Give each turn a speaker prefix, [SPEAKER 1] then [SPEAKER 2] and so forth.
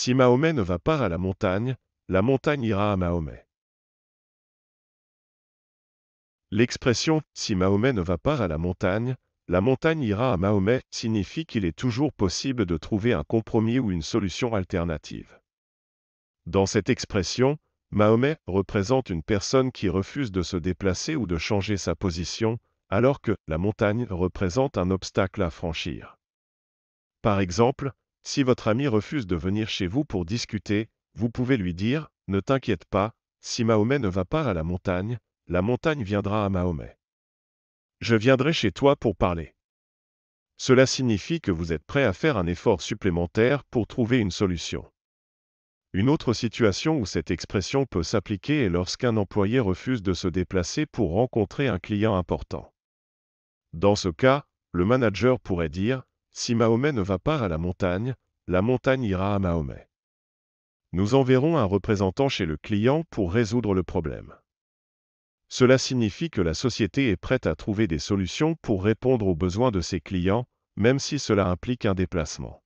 [SPEAKER 1] Si Mahomet ne va pas à la montagne, la montagne ira à Mahomet. L'expression Si Mahomet ne va pas à la montagne, la montagne ira à Mahomet signifie qu'il est toujours possible de trouver un compromis ou une solution alternative. Dans cette expression, Mahomet représente une personne qui refuse de se déplacer ou de changer sa position, alors que la montagne représente un obstacle à franchir. Par exemple, si votre ami refuse de venir chez vous pour discuter, vous pouvez lui dire, ne t'inquiète pas, si Mahomet ne va pas à la montagne, la montagne viendra à Mahomet. Je viendrai chez toi pour parler. Cela signifie que vous êtes prêt à faire un effort supplémentaire pour trouver une solution. Une autre situation où cette expression peut s'appliquer est lorsqu'un employé refuse de se déplacer pour rencontrer un client important. Dans ce cas, le manager pourrait dire si Mahomet ne va pas à la montagne, la montagne ira à Mahomet. Nous enverrons un représentant chez le client pour résoudre le problème. Cela signifie que la société est prête à trouver des solutions pour répondre aux besoins de ses clients, même si cela implique un déplacement.